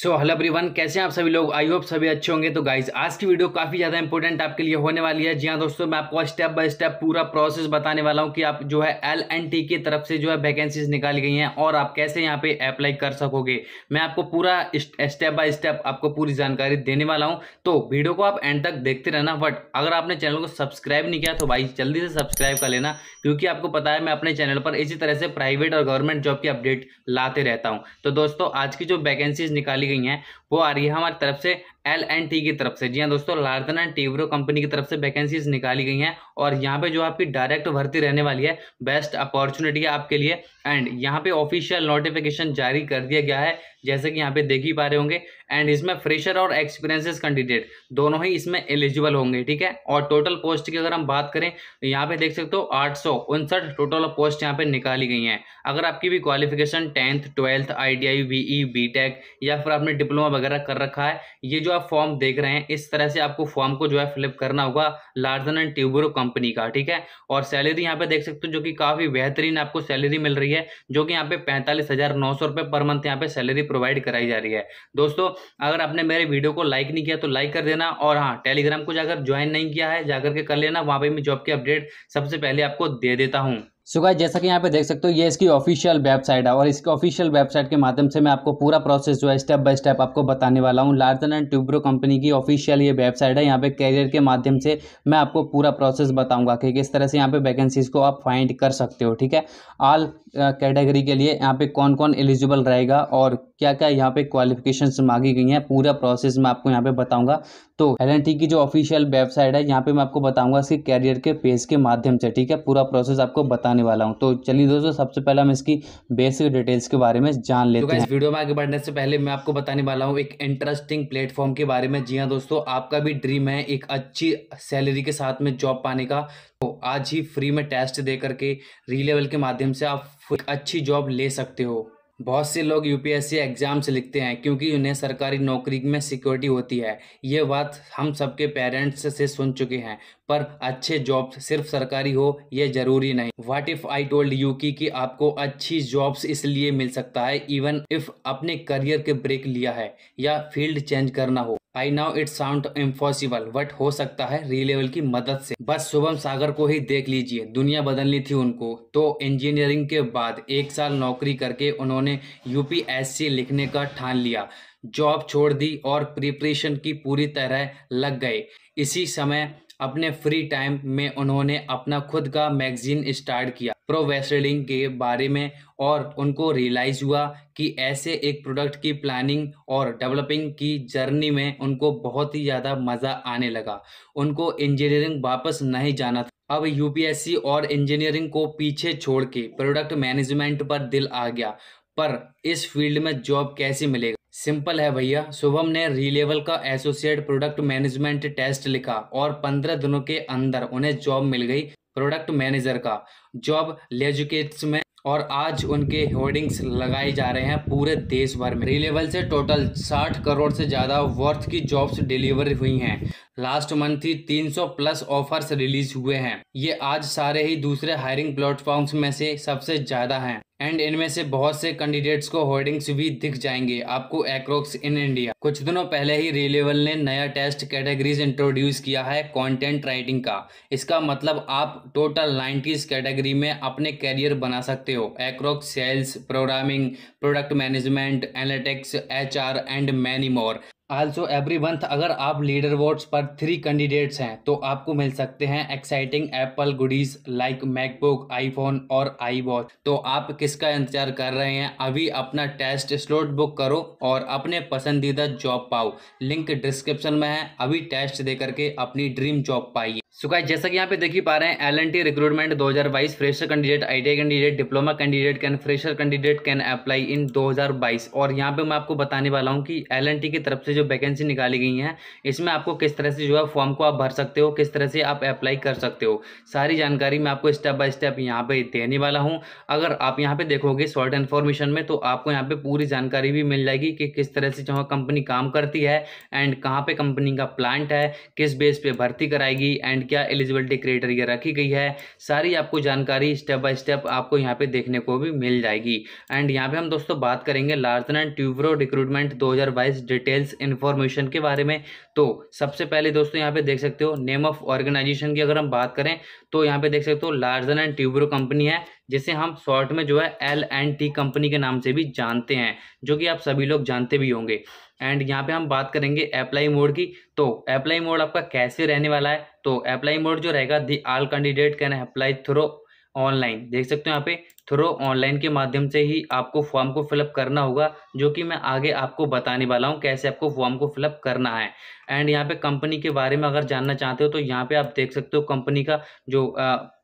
so hello everyone कैसे हैं आप सभी लोग आई होप सभी अच्छे होंगे तो गाइज आज की वीडियो काफ़ी ज़्यादा इंपॉर्टेंट आपके लिए होने वाली है जी हाँ दोस्तों मैं आपको स्टेप बाय स्टेप पूरा प्रोसेस बताने वाला हूँ कि आप जो है एल एन टी की तरफ से जो है वैकेंसीज निकाली गई हैं और आप कैसे यहाँ पे अप्लाई कर सकोगे मैं आपको पूरा स्टेप बाय स्टेप आपको पूरी जानकारी देने वाला हूँ तो वीडियो को आप एंड तक देखते रहना बट अगर आपने चैनल को सब्सक्राइब नहीं किया तो भाई जल्दी से सब्सक्राइब कर लेना क्योंकि आपको पता है मैं अपने चैनल पर इसी तरह से प्राइवेट और गवर्नमेंट जॉब की अपडेट लाते रहता हूँ तो दोस्तों आज की जो वैकेंसीज निकाली गई हैं वो आ रही है हमारी तरफ से एल एंड टी की तरफ से जी हाँ दोस्तों लार्सन एंड टीवरो कंपनी की तरफ से वैकेंसीज निकाली गई हैं और यहाँ पे जो आपकी डायरेक्ट भर्ती रहने वाली है बेस्ट अपॉर्चुनिटी है आपके लिए एंड यहाँ पे ऑफिशियल नोटिफिकेशन जारी कर दिया गया है जैसे कि यहाँ पे देख ही पा रहे होंगे एंड इसमें फ्रेशर और एक्सपीरियंसेस कैंडिडेट दोनों ही इसमें एलिजिबल होंगे ठीक है और टोटल पोस्ट की अगर हम बात करें तो यहाँ पे देख सकते हो आठ टोटल पोस्ट यहाँ पे निकाली गई हैं अगर आपकी भी qualification tenth twelfth I T या फिर आपने डिप्लोमा वगैरह कर रखा है ये जो आप फॉर्म देख रहे हैं इस तरह से आपको फॉर्म को जो है फिलअप करना होगा लार्जन एंड ट्यूबरो कंपनी का ठीक है और सैलरी यहाँ पे देख सकते हो जो कि काफ़ी बेहतरीन आपको सैलरी मिल रही है जो कि यहाँ पे पैंतालीस हज़ार नौ सौ रुपये पर मंथ यहाँ पे सैलरी प्रोवाइड कराई जा रही है दोस्तों अगर आपने मेरे वीडियो को लाइक नहीं किया तो लाइक कर देना और हाँ टेलीग्राम को जाकर ज्वाइन नहीं किया है जाकर के कर लेना वहां पर मैं जॉब की अपडेट सबसे पहले आपको दे देता हूँ सो गाइस जैसा कि यहाँ पे देख सकते हो ये इसकी ऑफिशियल वेबसाइट है और इसके ऑफिशियल वेबसाइट के माध्यम से मैं आपको पूरा प्रोसेस जो है स्टेप बाय स्टेप आपको बताने वाला हूँ लार्सन एंड ट्यूब्रो कंपनी की ऑफिशियल ये वेबसाइट है यहाँ पे कैरियर के माध्यम से मैं आपको पूरा प्रोसेस बताऊंगा कि किस तरह से यहाँ पे वैकेंसीज को आप फाइंड कर सकते हो ठीक है ऑल कैटेगरी uh, के लिए यहाँ पे कौन कौन एलिजिबल रहेगा और क्या क्या यहाँ पे क्वालिफिकेशन मांगी गई हैं पूरा प्रोसेस मैं आपको यहाँ पे बताऊंगा तो एल की जो ऑफिशियल वेबसाइट है यहाँ पे मैं आपको बताऊंगा इसके कैरियर के पेज के माध्यम से ठीक है पूरा प्रोसेस आपको बताने वाला हूँ तो चलिए दोस्तों सबसे पहले हम इसकी बेसिक डिटेल्स के बारे में जान लेते तो हैं वीडियो में आगे बढ़ने से पहले मैं आपको बताने वाला हूँ एक इंटरेस्टिंग प्लेटफॉर्म के बारे में जी हाँ दोस्तों आपका भी ड्रीम है एक अच्छी सैलरी के साथ में जॉब पाने का तो आज ही फ्री में टेस्ट दे करके री लेवल के माध्यम से आप एक अच्छी जॉब ले सकते हो बहुत से लोग यूपीएससी एग्ज़ाम्स लिखते हैं क्योंकि उन्हें सरकारी नौकरी में सिक्योरिटी होती है ये बात हम सबके पेरेंट्स से सुन चुके हैं पर अच्छे जॉब्स सिर्फ सरकारी हो ये ज़रूरी नहीं what if I told you की कि आपको अच्छी जॉब्स इसलिए मिल सकता है इवन इफ़ अपने करियर के ब्रेक लिया है या फील्ड चेंज करना हो I now it sound impossible but हो सकता है लेवल की मदद से बस शुभम सागर को ही देख लीजिए दुनिया बदलनी थी उनको तो इंजीनियरिंग के बाद एक साल नौकरी करके उन्होंने यूपीएससी लिखने का ठान लिया जॉब छोड़ दी और प्रिपरेशन की पूरी तरह लग गए इसी समय अपने फ्री टाइम में उन्होंने अपना खुद का मैगजीन स्टार्ट किया प्रो वेस्टलिंग के बारे में और उनको रियलाइज हुआ कि ऐसे एक प्रोडक्ट की प्लानिंग और डेवलपिंग की जर्नी में उनको बहुत ही ज़्यादा मज़ा आने लगा उनको इंजीनियरिंग वापस नहीं जाना था अब यूपीएससी और इंजीनियरिंग को पीछे छोड़ के प्रोडक्ट मैनेजमेंट पर दिल आ गया पर इस फील्ड में जॉब कैसे मिलेगा सिंपल है भैया शुभम ने रीलेवल का एसोसिएट प्रोडक्ट मैनेजमेंट टेस्ट लिखा और पंद्रह दिनों के अंदर उन्हें जॉब मिल गई प्रोडक्ट मैनेजर का जॉब लेजुकेट्स में और आज उनके होर्डिंग्स लगाए जा रहे हैं पूरे देश भर में रिलेवल से टोटल 60 करोड़ से ज़्यादा वर्थ की जॉब्स डिलीवर हुई हैं लास्ट मंथ ही 300 प्लस ऑफर्स रिलीज हुए हैं ये आज सारे ही दूसरे हायरिंग प्लेटफॉर्म्स में से सबसे ज़्यादा हैं एंड इनमें से बहुत से कैंडिडेट्स को होर्डिंग्स भी दिख जाएंगे आपको एक्रोक्स इन इंडिया कुछ दिनों पहले ही रिलेवल ने नया टेस्ट कैटेगरीज इंट्रोड्यूस किया है कंटेंट राइटिंग का इसका मतलब आप टोटल नाइन्टीज कैटेगरी में अपने कैरियर बना सकते हो across sales programming product management analytics HR and many more also every month अगर आप लीडर वोट्स पर थ्री कैंडिडेट्स हैं तो आपको मिल सकते हैं exciting Apple goodies like MacBook iPhone और आई वॉच तो आप किसका इंतजार कर रहे हैं अभी अपना टेस्ट स्लॉट बुक करो और अपने पसंदीदा जॉब पाओ लिंक डिस्क्रिप्शन में है अभी टेस्ट दे करके अपनी ड्रीम जॉब पाइए सुखाई जैसा कि यहाँ पे देख ही पा रहे हैं एल एन टी रिक्रूटमेंट दो हजार बाईस fresher candidate ITI candidate diploma candidate can fresher candidate can apply in दो हजार बाईस और यहाँ पे मैं आपको बताने वाला हूँ कि एल एन टी की तरफ से जो वैकेंसी निकाली गई हैं इसमें आपको किस तरह से जो है फॉर्म को आप भर सकते हो किस तरह से आप अप्लाई कर सकते हो सारी जानकारी मैं आपको स्टेप बाय स्टेप यहाँ पे देने वाला हूँ अगर आप यहाँ पे देखोगे शॉर्ट इन्फॉर्मेशन में तो आपको यहाँ पे पूरी जानकारी भी मिल जाएगी कि किस तरह से जो है कंपनी काम करती है एंड कहाँ पर कंपनी का प्लांट है किस बेस पर भर्ती कराएगी एंड क्या एलिजिबिलिटी क्राइटेरिया रखी गई है सारी आपको जानकारी स्टेप बाय स्टेप आपको यहाँ पर देखने को भी मिल जाएगी एंड यहाँ पर हम दोस्तों बात करेंगे लार्जन एंड ट्यूब्रो रिक्रूटमेंट दो डिटेल्स इन इन्फॉर्मेशन के बारे में तो सबसे पहले दोस्तों यहाँ पे देख सकते हो नेम ऑफ ऑर्गेनाइजेशन की अगर हम बात करें तो यहाँ पे देख सकते हो लार्जन एंड ट्यूब्रो कंपनी है जिसे हम शॉर्ट में जो है एल एंड टी कंपनी के नाम से भी जानते हैं जो कि आप सभी लोग जानते भी होंगे एंड यहाँ पे हम बात करेंगे अप्लाई मोड की तो अप्लाई मोड आपका कैसे रहने वाला है तो अप्लाई मोड जो रहेगा the all candidate can apply through online देख सकते हो यहाँ पे थ्रो ऑनलाइन के माध्यम से ही आपको फॉर्म को फिलअप करना होगा जो कि मैं आगे आपको बताने वाला हूँ कैसे आपको फॉर्म को फिलअप करना है एंड यहाँ पे कंपनी के बारे में अगर जानना चाहते हो तो यहाँ पे आप देख सकते हो कंपनी का जो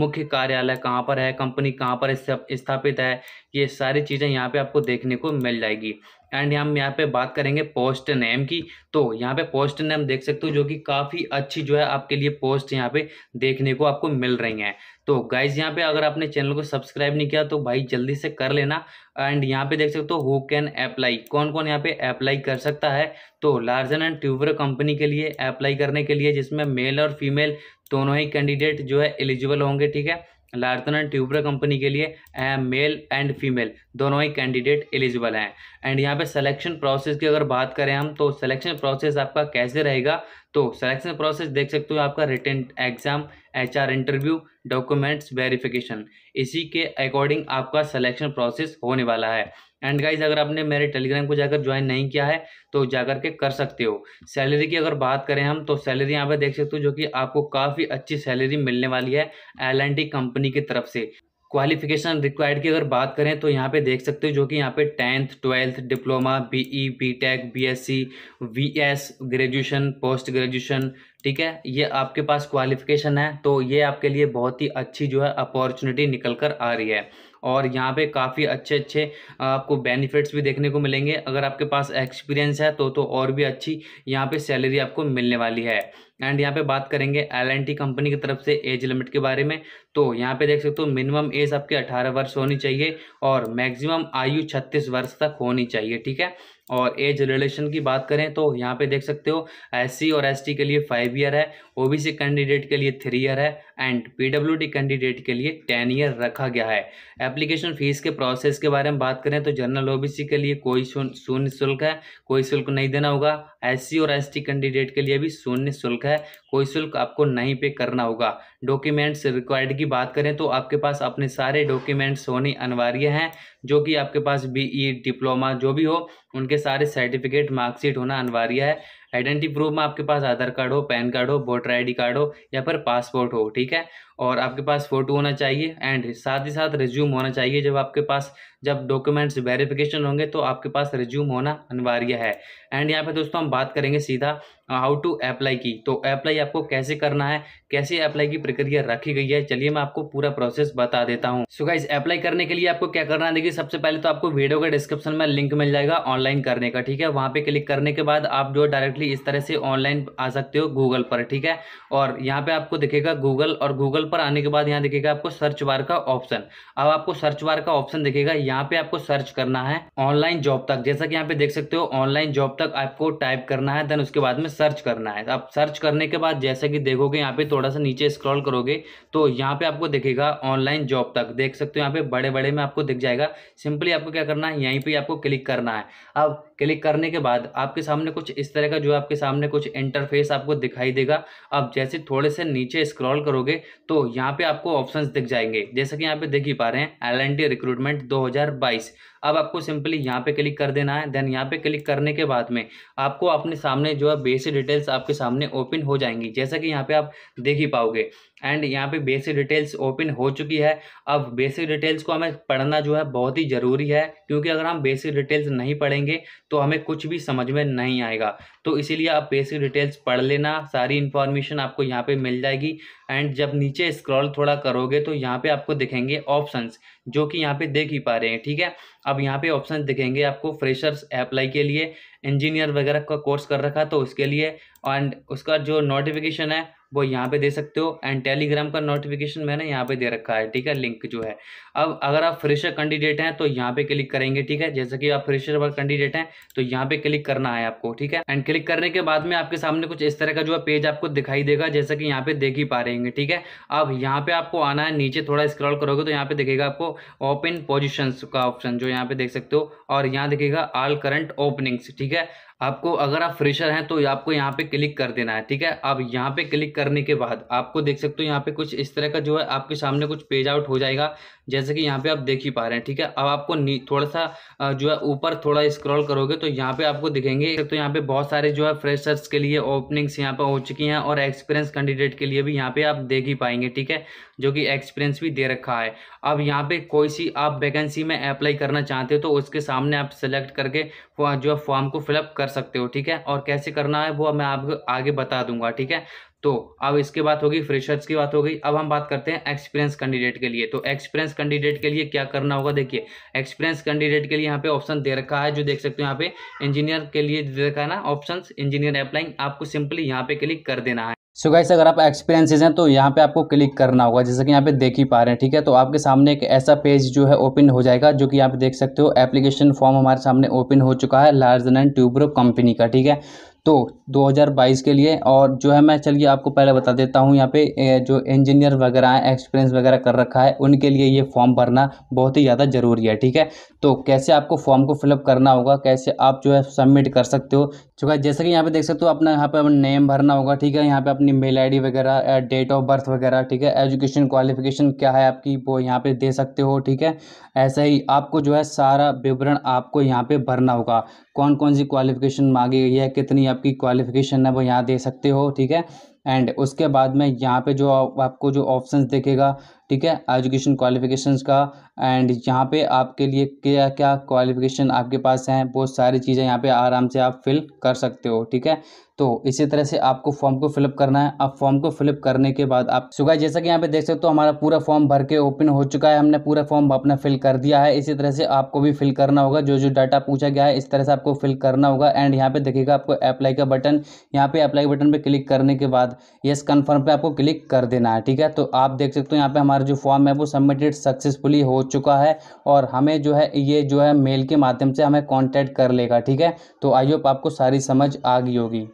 मुख्य कार्यालय कहाँ पर है कंपनी कहाँ पर स्थापित है ये सारी चीज़ें यहाँ पर आपको देखने को मिल जाएगी एंड हम यहाँ पे बात करेंगे पोस्ट नेम की तो यहाँ पे पोस्ट नेम देख सकते हो जो कि काफ़ी अच्छी जो है आपके लिए पोस्ट यहाँ पे देखने को आपको मिल रही हैं तो गाइज यहाँ पे अगर आपने चैनल को सब्सक्राइब नहीं किया तो भाई जल्दी से कर लेना एंड यहाँ पे देख सकते हो हु कैन अप्लाई कौन कौन यहाँ पे अप्लाई कर सकता है तो लार्जन एंड ट्यूबर कंपनी के लिए अप्लाई करने के लिए जिसमें मेल और फीमेल दोनों ही कैंडिडेट जो है एलिजिबल होंगे ठीक है लार्थन एंड ट्यूब्रा कंपनी के लिए मेल एंड फीमेल दोनों ही कैंडिडेट एलिजिबल हैं एंड यहाँ पे सिलेक्शन प्रोसेस की अगर बात करें हम तो सिलेक्शन प्रोसेस आपका कैसे रहेगा तो सिलेक्शन प्रोसेस देख सकते हो आपका written exam H R interview documents verification इसी के अकॉर्डिंग आपका सिलेक्शन प्रोसेस होने वाला है एंड गाइज अगर आपने मेरे टेलीग्राम को जाकर ज्वाइन नहीं किया है तो जाकर के कर सकते हो सैलरी की अगर बात करें हम तो सैलरी यहाँ पे देख सकते हो जो कि आपको काफ़ी अच्छी सैलरी मिलने वाली है एल कंपनी की तरफ से क्वालिफिकेशन रिक्वायर्ड की अगर बात करें तो यहाँ पे देख सकते हो जो कि यहाँ पे tenth twelfth diploma BE BTech BSc VS graduation post graduation ठीक है ये आपके पास क्वालिफिकेशन है तो ये आपके लिए बहुत ही अच्छी जो है अपॉर्चुनिटी निकल कर आ रही है और यहाँ पे काफ़ी अच्छे अच्छे आपको बेनिफिट्स भी देखने को मिलेंगे अगर आपके पास एक्सपीरियंस है तो तो और भी अच्छी यहाँ पे सैलरी आपको मिलने वाली है एंड यहाँ पे बात करेंगे एल कंपनी की तरफ से एज लिमिट के बारे में तो यहाँ पे देख सकते हो मिनिमम एज आपके 18 वर्ष होनी चाहिए और मैक्सिमम आयु 36 वर्ष तक होनी चाहिए ठीक है और एज रिलेशन की बात करें तो यहाँ पे देख सकते हो एससी और एसटी के लिए फाइव ईयर है ओबीसी कैंडिडेट के लिए थ्री ईयर है एंड पीडब्ल्यूडी कैंडिडेट के लिए टेन ईयर रखा गया है एप्लीकेशन फीस के प्रोसेस के बारे में बात करें तो जनरल ओबीसी के लिए कोई शून्य शुल्क है कोई शुल्क नहीं देना होगा एस और एस कैंडिडेट के लिए भी शून्य शुल्क है कोई शुल्क आपको नहीं पे करना होगा डॉक्यूमेंट्स रिक्वायर्ड की बात करें तो आपके पास अपने सारे डॉक्यूमेंट्स होने अनिवार्य हैं जो कि आपके पास बीई e, डिप्लोमा जो भी हो उनके सारे सर्टिफिकेट मार्कशीट होना अनिवार्य है आइडेंटिटी प्रूफ में आपके पास आधार कार्ड हो पैन कार्ड हो वोटर आईडी कार्ड हो या फिर पासपोर्ट हो ठीक है और आपके पास फोटो होना चाहिए एंड साथ ही साथ रिज्यूम होना चाहिए जब आपके पास जब डॉक्यूमेंट्स वेरिफिकेशन होंगे तो आपके पास रिज्यूम होना अनिवार्य है एंड यहाँ पे दोस्तों हम बात करेंगे सीधा हाउ टू अप्लाई की तो अप्लाई आपको कैसे करना है कैसे अप्लाई की प्रक्रिया रखी गई है चलिए मैं आपको पूरा प्रोसेस बता देता हूँ सो गाइज अप्लाई करने के लिए आपको क्या करना है देखिए सबसे पहले तो आपको वीडियो का डिस्क्रिप्शन में लिंक मिल जाएगा ऑनलाइन करने का ठीक है वहाँ पे क्लिक करने के बाद आप जो डायरेक्ट डायरेक्टली इस तरह से ऑनलाइन आ सकते हो गूगल पर ठीक है और यहाँ पे आपको दिखेगा गूगल और गूगल पर आने के बाद यहाँ दिखेगा आपको सर्च बार का ऑप्शन अब आपको सर्च बार का ऑप्शन दिखेगा यहाँ पे आपको सर्च करना है ऑनलाइन जॉब तक जैसा कि यहाँ पे देख सकते हो ऑनलाइन जॉब तक आपको टाइप करना है देन उसके बाद में सर्च करना है अब सर्च करने के बाद जैसा कि देखोगे यहाँ पे थोड़ा सा नीचे स्क्रॉल करोगे तो यहाँ पे आपको दिखेगा ऑनलाइन जॉब तक देख सकते हो यहाँ पे बड़े बड़े में आपको दिख जाएगा सिंपली आपको क्या करना है यहीं पर आपको क्लिक करना है अब क्लिक करने के बाद आपके सामने कुछ इस तरह का जो आपके सामने कुछ इंटरफेस आपको दिखाई देगा आप जैसे थोड़े से नीचे स्क्रॉल करोगे तो यहाँ पे आपको ऑप्शंस दिख जाएंगे जैसे कि यहाँ पे देख ही पा रहे हैं एल रिक्रूटमेंट 2022 अब आपको सिंपली यहाँ पे क्लिक कर देना है देन यहाँ पे क्लिक करने के बाद में आपको अपने सामने जो है बेसिक डिटेल्स आपके सामने ओपन हो जाएंगी जैसा कि यहाँ पे आप देख ही पाओगे एंड यहाँ पे बेसिक डिटेल्स ओपन हो चुकी है अब बेसिक डिटेल्स को हमें पढ़ना जो है बहुत ही ज़रूरी है क्योंकि अगर हम बेसिक डिटेल्स नहीं पढ़ेंगे तो हमें कुछ भी समझ में नहीं आएगा तो इसीलिए आप बेसिक डिटेल्स पढ़ लेना सारी इन्फॉर्मेशन आपको यहाँ पे मिल जाएगी एंड जब नीचे स्क्रॉल थोड़ा करोगे तो यहाँ पे आपको दिखेंगे ऑप्शंस जो कि यहाँ पे देख ही पा रहे हैं ठीक है अब यहाँ पे ऑप्शन दिखेंगे आपको फ्रेशर्स अप्लाई के लिए इंजीनियर वगैरह का कोर्स कर रखा तो उसके लिए एंड उसका जो नोटिफिकेशन है वो यहाँ पे दे सकते हो एंड टेलीग्राम का नोटिफिकेशन मैंने यहाँ पे दे रखा है ठीक है लिंक जो है अब अगर आप फ्रेशर कैंडिडेट हैं तो यहाँ पे क्लिक करेंगे ठीक है जैसा कि आप फ्रेशर वर्क कैंडिडेट हैं तो यहाँ पे क्लिक करना है आपको ठीक है एंड क्लिक करने के बाद में आपके सामने कुछ इस तरह का जो है पेज आपको दिखाई देगा जैसा कि यहाँ पे देख ही पा रहेंगे ठीक है अब यहाँ पे आपको आना है नीचे थोड़ा स्क्रॉल करोगे तो यहाँ पे देखेगा आपको ओपन पोजिशन का ऑप्शन जो यहाँ पे देख सकते हो और यहाँ देखेगा ऑल करंट ओपनिंग्स ठीक ठीक है आपको अगर आप फ्रेशर हैं तो आपको यहाँ पे क्लिक कर देना है ठीक है अब यहाँ पे क्लिक करने के बाद आपको देख सकते हो यहाँ पे कुछ इस तरह का जो है आपके सामने कुछ पेज आउट हो जाएगा जैसे कि यहाँ पे आप देख ही पा रहे हैं ठीक है अब आपको थोड़ा सा जो है ऊपर थोड़ा स्क्रॉल करोगे तो यहाँ पे आपको दिखेंगे तो यहाँ पे बहुत सारे जो है फ्रेशर्स के लिए ओपनिंग्स यहाँ पे हो चुकी हैं और एक्सपीरियंस कैंडिडेट के लिए भी यहाँ पे आप देख ही पाएंगे ठीक है जो कि एक्सपीरियंस भी दे रखा है अब यहाँ पे कोई सी आप वैकेंसी में अप्लाई करना चाहते हो तो उसके सामने आप सेलेक्ट करके जो है फॉर्म को फिलअप कर कर सकते हो ठीक है और कैसे करना है वो मैं आपको आगे बता दूंगा ठीक है तो अब इसके बात होगी फ्रेशर्स की बात हो गई अब हम बात करते हैं एक्सपीरियंस कैंडिडेट के लिए तो एक्सपीरियंस कैंडिडेट के लिए क्या करना होगा देखिए एक्सपीरियंस कैंडिडेट के लिए यहाँ पे ऑप्शन दे रखा है जो देख सकते हो यहाँ पे इंजीनियर के लिए दे रखा है ना ऑप्शन इंजीनियर अप्लाइंग आपको सिंपली यहाँ पे क्लिक कर देना है सो गाइस अगर आप एक्सपीरियंसेस हैं तो यहाँ पे आपको क्लिक करना होगा जैसे कि यहाँ पे देख ही पा रहे हैं ठीक है तो आपके सामने एक ऐसा पेज जो है ओपन हो जाएगा जो कि यहाँ पे देख सकते हो एप्लीकेशन फॉर्म हमारे सामने ओपन हो चुका है लार्जन एंड ट्यूब्रो कंपनी का ठीक है तो 2022 के लिए और जो है मैं चलिए आपको पहले बता देता हूँ यहाँ पे जो इंजीनियर वगैरह हैं एक्सपीरियंस वगैरह कर रखा है उनके लिए ये फॉर्म भरना बहुत ही ज़्यादा ज़रूरी है ठीक है तो कैसे आपको फॉर्म को फिलअप करना होगा कैसे आप जो है सबमिट कर सकते हो चुका है जैसा कि यहाँ पे देख सकते हो अपना यहाँ पे नेम भरना होगा ठीक है यहाँ पे अपनी मेल आईडी वगैरह डेट ऑफ बर्थ वगैरह ठीक है एजुकेशन क्वालिफिकेशन क्या है आपकी वो यहाँ पे दे सकते हो ठीक है ऐसा ही आपको जो है सारा विवरण आपको यहाँ पे भरना होगा कौन कौन सी क्वालिफिकेशन मांगी गई है कितनी आपकी क्वालिफिकेशन है वो यहाँ दे सकते हो ठीक है एंड उसके बाद में यहाँ पे जो आपको जो ऑप्शन देखेगा ठीक है एजुकेशन क्वालिफिकेशन का एंड यहाँ पे आपके लिए क्या क्या क्वालिफिकेशन आपके पास हैं वो सारी चीज़ें यहाँ पे आराम से आप फिल कर सकते हो ठीक है तो इसी तरह से आपको फॉर्म को फिलअप करना है आप फॉर्म को फिलअप करने के बाद आप सुगा जैसा कि यहाँ पे देख सकते हो हमारा पूरा फॉर्म भर के ओपन हो चुका है हमने पूरा फॉर्म अपना फिल कर दिया है इसी तरह से आपको भी फिल करना होगा जो जो डाटा पूछा गया है इस तरह से आपको फिल करना होगा एंड यहाँ पे देखिएगा आपको अप्लाई का बटन यहाँ पे अप्लाई बटन पर क्लिक करने के बाद येस कन्फर्म पर आपको क्लिक कर देना है ठीक है तो आप देख सकते हो यहाँ पे हमारा जो फॉर्म है वो सबमिटेड सक्सेसफुली हो चुका है और हमें जो है ये जो है मेल के माध्यम से हमें कॉन्टैक्ट कर लेगा ठीक है तो आई होप आपको सारी समझ आ गई होगी